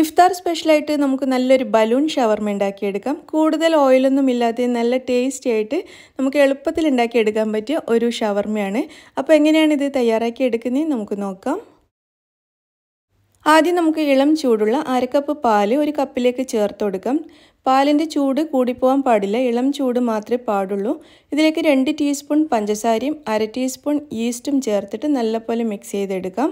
ഇഫ്താർ സ്പെഷ്യലായിട്ട് നമുക്ക് നല്ലൊരു ബലൂൺ ഷവർമ ഉണ്ടാക്കിയെടുക്കാം കൂടുതൽ ഓയിലൊന്നും ഇല്ലാതെ നല്ല ടേസ്റ്റി ആയിട്ട് നമുക്ക് എളുപ്പത്തിൽ ഉണ്ടാക്കിയെടുക്കാൻ പറ്റിയ ഒരു ഷവർമയാണ് അപ്പോൾ എങ്ങനെയാണ് ഇത് തയ്യാറാക്കി എടുക്കുന്നത് നമുക്ക് നോക്കാം ആദ്യം നമുക്ക് ഇളം ചൂടുള്ള അരക്കപ്പ് പാല് ഒരു കപ്പിലേക്ക് ചേർത്ത് കൊടുക്കാം പാലിൻ്റെ ചൂട് കൂടിപ്പോകാൻ പാടില്ല ഇളം ചൂട് മാത്രമേ പാടുള്ളൂ ഇതിലേക്ക് രണ്ട് ടീസ്പൂൺ പഞ്ചസാരയും അര ടീസ്പൂൺ ഈസ്റ്റും ചേർത്തിട്ട് നല്ലപോലെ മിക്സ് ചെയ്തെടുക്കാം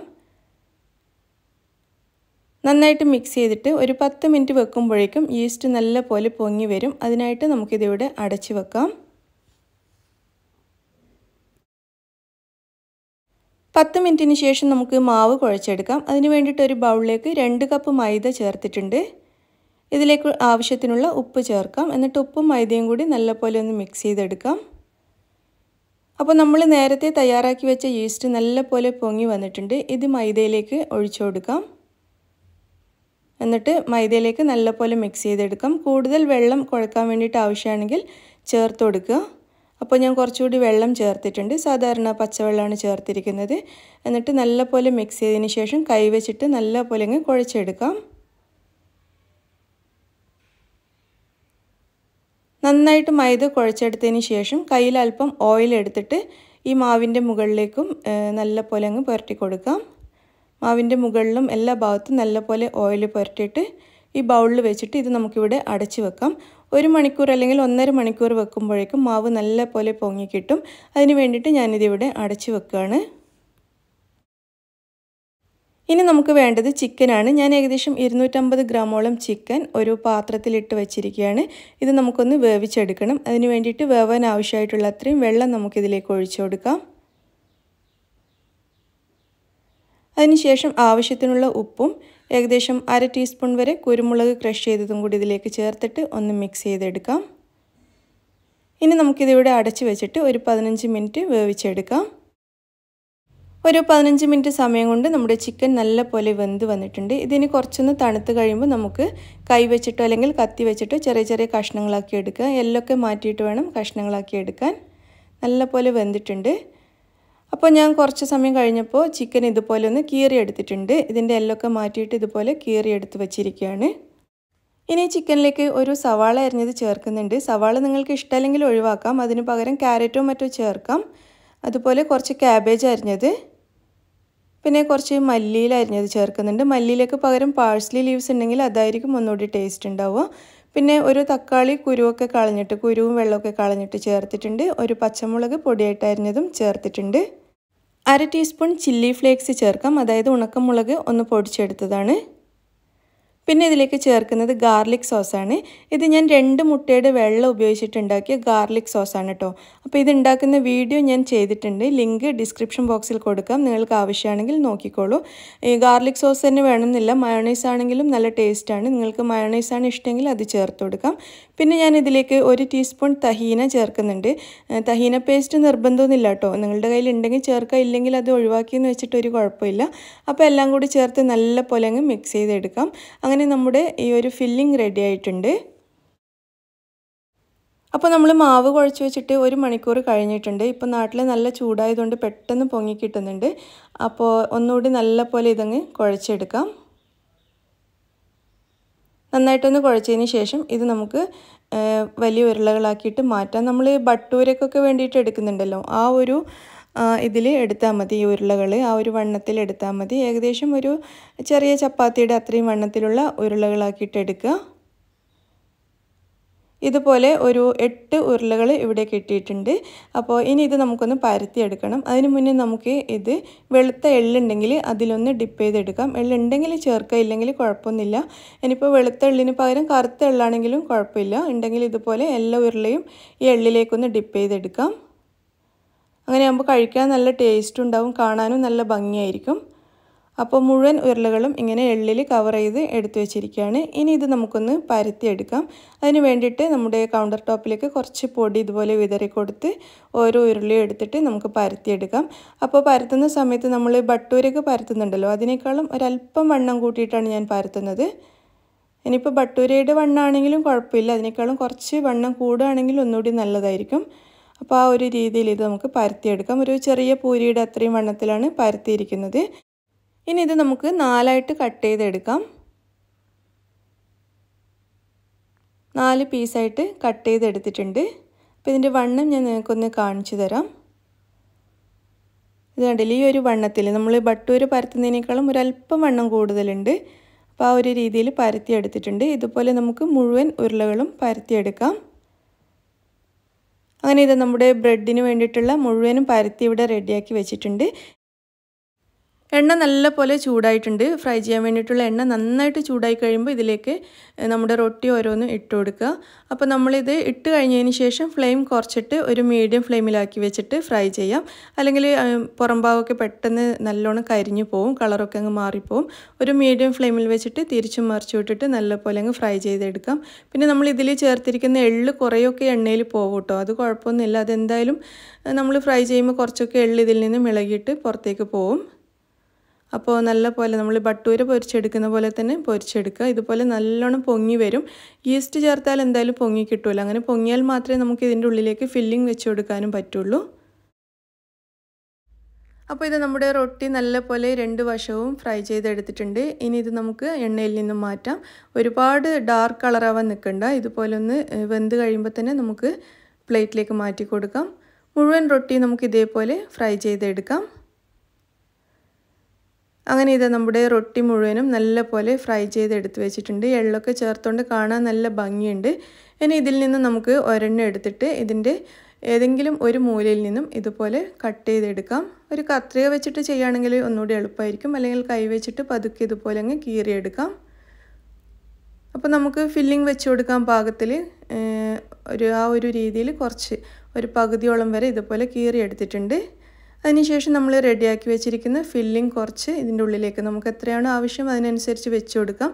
നന്നായിട്ട് മിക്സ് ചെയ്തിട്ട് ഒരു പത്ത് മിനിറ്റ് വെക്കുമ്പോഴേക്കും ഈസ്റ്റ് നല്ല പോലെ പൊങ്ങി വരും അതിനായിട്ട് നമുക്കിതിവിടെ അടച്ച് വെക്കാം പത്ത് മിനിറ്റിന് ശേഷം നമുക്ക് മാവ് കുഴച്ചെടുക്കാം അതിന് വേണ്ടിയിട്ട് ഒരു ബൗളിലേക്ക് രണ്ട് കപ്പ് മൈദ ചേർത്തിട്ടുണ്ട് ഇതിലേക്ക് ആവശ്യത്തിനുള്ള ഉപ്പ് ചേർക്കാം എന്നിട്ട് ഉപ്പും മൈദയും കൂടി നല്ലപോലെ ഒന്ന് മിക്സ് ചെയ്തെടുക്കാം അപ്പോൾ നമ്മൾ നേരത്തെ തയ്യാറാക്കി വെച്ച ഈസ്റ്റ് നല്ലപോലെ പൊങ്ങി വന്നിട്ടുണ്ട് ഇത് മൈദയിലേക്ക് ഒഴിച്ചു കൊടുക്കാം എന്നിട്ട് മൈദയിലേക്ക് നല്ലപോലെ മിക്സ് ചെയ്തെടുക്കാം കൂടുതൽ വെള്ളം കുഴക്കാൻ വേണ്ടിയിട്ട് ആവശ്യമാണെങ്കിൽ ചേർത്ത് കൊടുക്കുക അപ്പോൾ ഞാൻ കുറച്ചുകൂടി വെള്ളം ചേർത്തിട്ടുണ്ട് സാധാരണ പച്ചവെള്ളമാണ് ചേർത്തിരിക്കുന്നത് എന്നിട്ട് നല്ലപോലെ മിക്സ് ചെയ്തതിന് ശേഷം കൈവച്ചിട്ട് നല്ലപോലെ അങ്ങ് കുഴച്ചെടുക്കാം നന്നായിട്ട് മൈദ കുഴച്ചെടുത്തതിന് ശേഷം കയ്യിൽ അല്പം ഓയിൽ എടുത്തിട്ട് ഈ മാവിൻ്റെ മുകളിലേക്കും നല്ലപോലെ അങ്ങ് പുരട്ടി കൊടുക്കാം മാവിൻ്റെ മുകളിലും എല്ലാ ഭാഗത്തും നല്ലപോലെ ഓയിൽ പുരട്ടിയിട്ട് ഈ ബൗളിൽ വെച്ചിട്ട് ഇത് നമുക്കിവിടെ അടച്ച് വെക്കാം ഒരു മണിക്കൂർ അല്ലെങ്കിൽ ഒന്നര മണിക്കൂർ വെക്കുമ്പോഴേക്കും മാവ് നല്ലപോലെ പൊങ്ങി കിട്ടും അതിന് വേണ്ടിയിട്ട് ഞാനിതിവിടെ അടച്ച് വെക്കുകയാണ് ഇനി നമുക്ക് വേണ്ടത് ചിക്കനാണ് ഞാൻ ഏകദേശം ഇരുന്നൂറ്റമ്പത് ഗ്രാമോളം ചിക്കൻ ഒരു പാത്രത്തിലിട്ട് വെച്ചിരിക്കുകയാണ് ഇത് നമുക്കൊന്ന് വേവിച്ചെടുക്കണം അതിന് വേണ്ടിയിട്ട് വേവാൻ ആവശ്യമായിട്ടുള്ള അത്രയും വെള്ളം നമുക്കിതിലേക്ക് ഒഴിച്ചു കൊടുക്കാം അതിനുശേഷം ആവശ്യത്തിനുള്ള ഉപ്പും ഏകദേശം അര ടീസ്പൂൺ വരെ കുരുമുളക് ക്രഷ് ചെയ്തതും കൂടി ഇതിലേക്ക് ചേർത്തിട്ട് ഒന്ന് മിക്സ് ചെയ്തെടുക്കാം ഇനി നമുക്കിതിവിടെ അടച്ചു വെച്ചിട്ട് ഒരു പതിനഞ്ച് മിനിറ്റ് വേവിച്ചെടുക്കാം ഒരു പതിനഞ്ച് മിനിറ്റ് സമയം കൊണ്ട് നമ്മുടെ ചിക്കൻ നല്ല പോലെ വെന്ത് വന്നിട്ടുണ്ട് ഇതിന് കുറച്ചൊന്ന് തണുത്ത് കഴിയുമ്പോൾ നമുക്ക് കൈ അല്ലെങ്കിൽ കത്തി വെച്ചിട്ടോ ചെറിയ ചെറിയ കഷ്ണങ്ങളാക്കി എടുക്കുക എല്ലൊക്കെ മാറ്റിയിട്ട് വേണം കഷ്ണങ്ങളാക്കി എടുക്കാൻ നല്ല പോലെ വെന്തിട്ടുണ്ട് അപ്പോൾ ഞാൻ കുറച്ച് സമയം കഴിഞ്ഞപ്പോൾ ചിക്കൻ ഇതുപോലെ ഒന്ന് കീറി എടുത്തിട്ടുണ്ട് ഇതിൻ്റെ എല്ലൊക്കെ മാറ്റിയിട്ട് ഇതുപോലെ കീറി എടുത്ത് വെച്ചിരിക്കുകയാണ് ഇനി ചിക്കനിലേക്ക് ഒരു സവാള അരിഞ്ഞത് ചേർക്കുന്നുണ്ട് സവാള നിങ്ങൾക്ക് ഇഷ്ടമല്ലെങ്കിൽ ഒഴിവാക്കാം അതിന് പകരം ക്യാരറ്റോ മറ്റോ ചേർക്കാം അതുപോലെ കുറച്ച് ക്യാബേജ് അരിഞ്ഞത് പിന്നെ കുറച്ച് മല്ലിയിൽ അരിഞ്ഞത് ചേർക്കുന്നുണ്ട് മല്ലിയിലേക്ക് പകരം പാഴ്സലി ലീവ്സ് ഉണ്ടെങ്കിൽ അതായിരിക്കും ഒന്നുകൂടി ടേസ്റ്റ് ഉണ്ടാവുക പിന്നെ ഒരു തക്കാളി കുരുവൊക്കെ കളഞ്ഞിട്ട് കുരുവും വെള്ളമൊക്കെ കളഞ്ഞിട്ട് ചേർത്തിട്ടുണ്ട് ഒരു പച്ചമുളക് പൊടിയായിട്ട് അരിഞ്ഞതും ചേർത്തിട്ടുണ്ട് അര ടീസ്പൂൺ ചില്ലി ഫ്ലേക്സ് ചേർക്കാം അതായത് ഉണക്കമുളക് ഒന്ന് പൊടിച്ചെടുത്തതാണ് പിന്നെ ഇതിലേക്ക് ചേർക്കുന്നത് ഗാർലിക് സോസാണ് ഇത് ഞാൻ രണ്ട് മുട്ടയുടെ വെള്ളം ഉപയോഗിച്ചിട്ടുണ്ടാക്കിയ ഗാർലിക് സോസാണ് കേട്ടോ അപ്പോൾ ഇത് ഉണ്ടാക്കുന്ന വീഡിയോ ഞാൻ ചെയ്തിട്ടുണ്ട് ലിങ്ക് ഡിസ്ക്രിപ്ഷൻ ബോക്സിൽ കൊടുക്കാം നിങ്ങൾക്ക് ആവശ്യമാണെങ്കിൽ നോക്കിക്കോളൂ ഈ ഗാർലിക് സോസ് തന്നെ വേണമെന്നില്ല മയോണൈസ് ആണെങ്കിലും നല്ല ടേസ്റ്റാണ് നിങ്ങൾക്ക് മയോണൈസ് ആണ് ഇഷ്ടമെങ്കിൽ അത് ചേർത്ത് കൊടുക്കാം പിന്നെ ഞാൻ ഇതിലേക്ക് ഒരു ടീസ്പൂൺ തഹീന ചേർക്കുന്നുണ്ട് തഹീന പേസ്റ്റ് നിർബന്ധമൊന്നുമില്ല കേട്ടോ നിങ്ങളുടെ കയ്യിൽ ഉണ്ടെങ്കിൽ ചേർക്കാം ഇല്ലെങ്കിൽ അത് ഒഴിവാക്കിയെന്ന് വെച്ചിട്ട് ഒരു കുഴപ്പമില്ല അപ്പോൾ എല്ലാം കൂടി ചേർത്ത് നല്ല പോലെ അങ്ങ് മിക്സ് ചെയ്തെടുക്കാം അങ്ങനെ നമ്മുടെ ഈ ഒരു ഫില്ലിംഗ് റെഡി ആയിട്ടുണ്ട് അപ്പോൾ നമ്മൾ മാവ് കുഴച്ച് വെച്ചിട്ട് ഒരു മണിക്കൂർ കഴിഞ്ഞിട്ടുണ്ട് ഇപ്പോൾ നാട്ടിൽ നല്ല ചൂടായതുകൊണ്ട് പെട്ടെന്ന് പൊങ്ങി കിട്ടുന്നുണ്ട് അപ്പോൾ ഒന്നുകൂടി നല്ല പോലെ ഇതങ്ങ് കുഴച്ചെടുക്കാം നന്നായിട്ടൊന്ന് കുഴച്ചതിന് ശേഷം ഇത് നമുക്ക് വലിയ ഉരുളകളാക്കിയിട്ട് മാറ്റാം നമ്മൾ ബട്ടൂരക്കൊക്കെ വേണ്ടിയിട്ട് എടുക്കുന്നുണ്ടല്ലോ ആ ഒരു ഇതിൽ എടുത്താൽ മതി ഈ ഉരുളകൾ ആ ഒരു വണ്ണത്തിൽ എടുത്താൽ മതി ഏകദേശം ഒരു ചെറിയ ചപ്പാത്തിയുടെ അത്രയും വണ്ണത്തിലുള്ള ഉരുളകളാക്കിയിട്ട് എടുക്കുക ഇതുപോലെ ഒരു എട്ട് ഉരുളകൾ ഇവിടെ കിട്ടിയിട്ടുണ്ട് അപ്പോൾ ഇനി ഇത് നമുക്കൊന്ന് പരത്തിയെടുക്കണം അതിന് മുന്നേ നമുക്ക് ഇത് വെളുത്ത എള്ളുണ്ടെങ്കിൽ അതിലൊന്ന് ഡിപ്പ് ചെയ്തെടുക്കാം എള്ളുണ്ടെങ്കിൽ ചേർക്കുക ഇല്ലെങ്കിൽ കുഴപ്പമൊന്നുമില്ല ഇനിയിപ്പോൾ വെളുത്ത എള്ളിന് പകരം കറുത്ത എള്ളാണെങ്കിലും കുഴപ്പമില്ല ഉണ്ടെങ്കിൽ ഇതുപോലെ എല്ലാ ഉരുളയും ഈ എള്ളിലേക്കൊന്ന് ഡിപ്പ് ചെയ്തെടുക്കാം അങ്ങനെയാകുമ്പോൾ കഴിക്കാൻ നല്ല ടേസ്റ്റ് ഉണ്ടാവും കാണാനും നല്ല ഭംഗിയായിരിക്കും അപ്പോൾ മുഴുവൻ ഉരുളകളും ഇങ്ങനെ എള്ളിൽ കവർ ചെയ്ത് എടുത്തു വെച്ചിരിക്കുകയാണ് ഇനി ഇത് നമുക്കൊന്ന് പരത്തിയെടുക്കാം അതിന് വേണ്ടിയിട്ട് നമ്മുടെ കൗണ്ടർ ടോപ്പിലേക്ക് കുറച്ച് പൊടി ഇതുപോലെ വിതറി കൊടുത്ത് ഓരോ ഉരുളിയും എടുത്തിട്ട് നമുക്ക് പരത്തിയെടുക്കാം അപ്പോൾ പരത്തുന്ന സമയത്ത് നമ്മൾ ബട്ടൂരൊക്കെ പരത്തുന്നുണ്ടല്ലോ അതിനേക്കാളും ഒരല്പം വണ്ണം കൂട്ടിയിട്ടാണ് ഞാൻ പരത്തുന്നത് ഇനിയിപ്പോൾ ബട്ടൂരയുടെ വണ്ണമാണെങ്കിലും കുഴപ്പമില്ല അതിനേക്കാളും കുറച്ച് വണ്ണം കൂടുകയാണെങ്കിൽ ഒന്നുകൂടി നല്ലതായിരിക്കും അപ്പോൾ ആ ഒരു രീതിയിൽ ഇത് നമുക്ക് പരത്തിയെടുക്കാം ഒരു ചെറിയ പൂരിയുടെ അത്രയും വണ്ണത്തിലാണ് പരത്തിയിരിക്കുന്നത് ഇനി ഇത് നമുക്ക് നാലായിട്ട് കട്ട് ചെയ്തെടുക്കാം നാല് പീസായിട്ട് കട്ട് ചെയ്തെടുത്തിട്ടുണ്ട് അപ്പോൾ ഇതിൻ്റെ വണ്ണം ഞാൻ നിങ്ങൾക്കൊന്ന് കാണിച്ചു തരാം ഇത് കണ്ടില്ല ഈ ഒരു വണ്ണത്തിൽ നമ്മൾ ബട്ടൂര് പരത്തുന്നതിനേക്കാളും ഒരല്പം വണ്ണം കൂടുതലുണ്ട് അപ്പോൾ ആ ഒരു രീതിയിൽ പരത്തിയെടുത്തിട്ടുണ്ട് ഇതുപോലെ നമുക്ക് മുഴുവൻ ഉരുളകളും പരത്തിയെടുക്കാം അങ്ങനെ ഇത് നമ്മുടെ ബ്രെഡിന് വേണ്ടിയിട്ടുള്ള മുഴുവനും പരത്തി ഇവിടെ റെഡിയാക്കി വെച്ചിട്ടുണ്ട് എണ്ണ നല്ലപോലെ ചൂടായിട്ടുണ്ട് ഫ്രൈ ചെയ്യാൻ വേണ്ടിയിട്ടുള്ള എണ്ണ നന്നായിട്ട് ചൂടായി കഴിയുമ്പോൾ ഇതിലേക്ക് നമ്മുടെ റൊട്ടി ഓരോന്നും ഇട്ട് കൊടുക്കുക അപ്പോൾ നമ്മളിത് ഇട്ട് കഴിഞ്ഞതിന് ശേഷം ഫ്ലെയിം കുറച്ചിട്ട് ഒരു മീഡിയം ഫ്ലെയിമിലാക്കി വെച്ചിട്ട് ഫ്രൈ ചെയ്യാം അല്ലെങ്കിൽ പുറംഭാവമൊക്കെ പെട്ടെന്ന് നല്ലോണം കരിഞ്ഞു പോവും കളറൊക്കെ അങ്ങ് മാറിപ്പോവും ഒരു മീഡിയം ഫ്ലെയിമിൽ വെച്ചിട്ട് തിരിച്ചും മറിച്ചു വിട്ടിട്ട് നല്ലപോലെ അങ്ങ് ഫ്രൈ ചെയ്തെടുക്കാം പിന്നെ നമ്മൾ ഇതിൽ ചേർത്തിരിക്കുന്ന എള്ള് കുറേയൊക്കെ എണ്ണയിൽ പോകും കേട്ടോ അത് കുഴപ്പമൊന്നുമില്ല അതെന്തായാലും നമ്മൾ ഫ്രൈ ചെയ്യുമ്പോൾ കുറച്ചൊക്കെ എള്ള് ഇതിൽ നിന്നും ഇളകിയിട്ട് പുറത്തേക്ക് പോവും അപ്പോൾ നല്ല പോലെ നമ്മൾ ബട്ടൂര പൊരിച്ചെടുക്കുന്ന പോലെ തന്നെ പൊരിച്ചെടുക്കുക ഇതുപോലെ നല്ലോണം പൊങ്ങി വരും ഈസ്റ്റ് ചേർത്താൽ എന്തായാലും പൊങ്ങി കിട്ടുമല്ലോ അങ്ങനെ പൊങ്ങിയാൽ മാത്രമേ നമുക്ക് ഇതിൻ്റെ ഉള്ളിലേക്ക് ഫില്ലിംഗ് വെച്ച് കൊടുക്കാനും പറ്റുള്ളൂ അപ്പോൾ ഇത് നമ്മുടെ റൊട്ടി നല്ലപോലെ രണ്ട് വശവും ഫ്രൈ ചെയ്തെടുത്തിട്ടുണ്ട് ഇനി ഇത് നമുക്ക് എണ്ണയിൽ നിന്നും മാറ്റാം ഒരുപാട് ഡാർക്ക് കളറാവാൻ നിൽക്കണ്ട ഇതുപോലെ ഒന്ന് വെന്ത് കഴിയുമ്പോൾ തന്നെ നമുക്ക് പ്ലേറ്റിലേക്ക് മാറ്റി കൊടുക്കാം മുഴുവൻ റൊട്ടി നമുക്ക് ഇതേപോലെ ഫ്രൈ ചെയ്തെടുക്കാം അങ്ങനെ ഇത് നമ്മുടെ റൊട്ടി മുഴുവനും നല്ലപോലെ ഫ്രൈ ചെയ്ത് എടുത്ത് വെച്ചിട്ടുണ്ട് എള്ളൊക്കെ ചേർത്തുകൊണ്ട് കാണാൻ നല്ല ഭംഗിയുണ്ട് ഇനി ഇതിൽ നിന്ന് നമുക്ക് ഒരെണ്ണം എടുത്തിട്ട് ഇതിൻ്റെ ഏതെങ്കിലും ഒരു മൂലയിൽ നിന്നും ഇതുപോലെ കട്ട് ചെയ്തെടുക്കാം ഒരു കത്രിക വെച്ചിട്ട് ചെയ്യുകയാണെങ്കിൽ ഒന്നുകൂടി എളുപ്പമായിരിക്കും അല്ലെങ്കിൽ കൈ വെച്ചിട്ട് പതുക്കെ ഇതുപോലെ അങ്ങ് കീറിയെടുക്കാം അപ്പോൾ നമുക്ക് ഫില്ലിംഗ് വെച്ച് കൊടുക്കാൻ പാകത്തിൽ ഒരു ആ ഒരു രീതിയിൽ കുറച്ച് ഒരു പകുതിയോളം വരെ ഇതുപോലെ കീറിയെടുത്തിട്ടുണ്ട് അതിനുശേഷം നമ്മൾ റെഡിയാക്കി വെച്ചിരിക്കുന്ന ഫില്ലിംഗ് കുറച്ച് ഇതിൻ്റെ ഉള്ളിലേക്ക് നമുക്ക് എത്രയാണോ ആവശ്യം അതിനനുസരിച്ച് വെച്ച് കൊടുക്കാം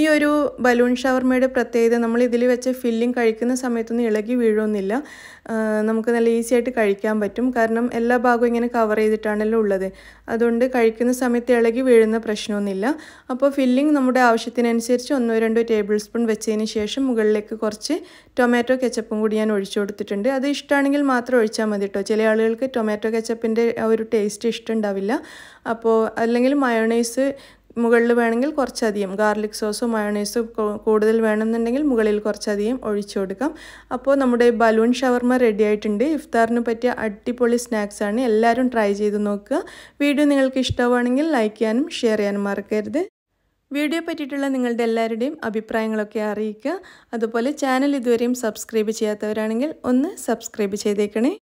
ഈ ഒരു ബലൂൺ ഷവർമയുടെ പ്രത്യേകത നമ്മൾ ഇതിൽ വെച്ച ഫില്ലിംഗ് കഴിക്കുന്ന സമയത്തൊന്നും ഇളകി വീഴൊന്നുമില്ല നമുക്ക് നല്ല ഈസി ആയിട്ട് കഴിക്കാൻ പറ്റും കാരണം എല്ലാ ഭാഗവും ഇങ്ങനെ കവർ ചെയ്തിട്ടാണല്ലോ ഉള്ളത് അതുകൊണ്ട് കഴിക്കുന്ന സമയത്ത് ഇളകി വീഴുന്ന പ്രശ്നമൊന്നുമില്ല അപ്പോൾ ഫില്ലിംഗ് നമ്മുടെ ആവശ്യത്തിനനുസരിച്ച് ഒന്നോ രണ്ടോ ടേബിൾ സ്പൂൺ വെച്ചതിന് ശേഷം മുകളിലേക്ക് കുറച്ച് ടൊമാറ്റോ കെച്ചപ്പും കൂടി ഞാൻ ഒഴിച്ചു കൊടുത്തിട്ടുണ്ട് അത് ഇഷ്ടമാണെങ്കിൽ മാത്രം ഒഴിച്ചാൽ മതി കേട്ടോ ചില ആളുകൾക്ക് ടൊമാറ്റോ കെച്ചപ്പിൻ്റെ ആ ഒരു ടേസ്റ്റ് ഇഷ്ടമുണ്ടാവില്ല അപ്പോൾ അല്ലെങ്കിൽ മയോണൈസ് മുകളിൽ വേണമെങ്കിൽ കുറച്ചധികം ഗാർലിക് സോസും മയോണൈസും കൂടുതൽ വേണമെന്നുണ്ടെങ്കിൽ മുകളിൽ കുറച്ചധികം ഒഴിച്ചു കൊടുക്കാം അപ്പോൾ നമ്മുടെ ബലൂൺ ഷവർമ റെഡി ആയിട്ടുണ്ട് ഇഫ്താറിന് പറ്റിയ അടിപൊളി സ്നാക്സാണ് എല്ലാവരും ട്രൈ ചെയ്ത് നോക്കുക വീഡിയോ നിങ്ങൾക്ക് ഇഷ്ടമാണെങ്കിൽ ലൈക്ക് ചെയ്യാനും ഷെയർ ചെയ്യാനും മറക്കരുത് വീഡിയോ പറ്റിയിട്ടുള്ള നിങ്ങളുടെ എല്ലാവരുടെയും അഭിപ്രായങ്ങളൊക്കെ അറിയിക്കുക അതുപോലെ ചാനൽ ഇതുവരെയും സബ്സ്ക്രൈബ് ചെയ്യാത്തവരാണെങ്കിൽ ഒന്ന് സബ്സ്ക്രൈബ് ചെയ്തേക്കണേ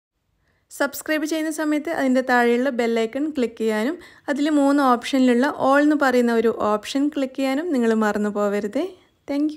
സബ്സ്ക്രൈബ് ചെയ്യുന്ന സമയത്ത് അതിൻ്റെ താഴെയുള്ള ബെല്ലൈക്കൺ ക്ലിക്ക് ചെയ്യാനും അതിൽ മൂന്ന് ഓപ്ഷനിലുള്ള ഓൾ എന്ന് പറയുന്ന ഒരു ഓപ്ഷൻ ക്ലിക്ക് ചെയ്യാനും നിങ്ങൾ മറന്നു പോവരുതേ താങ്ക്